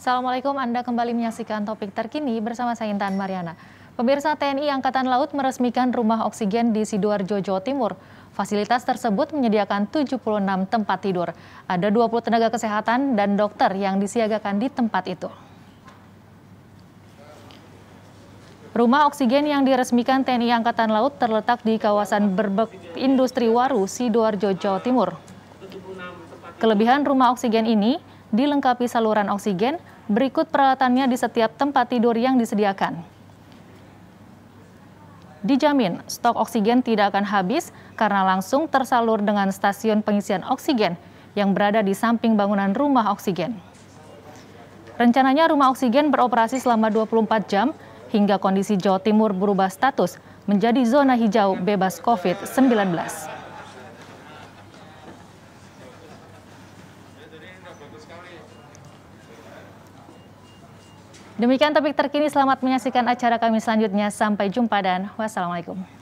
Assalamualaikum, Anda kembali menyaksikan topik terkini bersama saya Intan Mariana. Pemirsa TNI Angkatan Laut meresmikan rumah oksigen di Sidoarjo, Jawa Timur. Fasilitas tersebut menyediakan 76 tempat tidur. Ada 20 tenaga kesehatan dan dokter yang disiagakan di tempat itu. Rumah oksigen yang diresmikan TNI Angkatan Laut terletak di kawasan Berbek Industri Waru, Sidoarjo, Jawa Timur. Kelebihan rumah oksigen ini dilengkapi saluran oksigen, berikut peralatannya di setiap tempat tidur yang disediakan. Dijamin stok oksigen tidak akan habis karena langsung tersalur dengan stasiun pengisian oksigen yang berada di samping bangunan rumah oksigen. Rencananya rumah oksigen beroperasi selama 24 jam hingga kondisi Jawa Timur berubah status menjadi zona hijau bebas COVID-19. Demikian topik terkini, selamat menyaksikan acara kami selanjutnya. Sampai jumpa dan wassalamualaikum.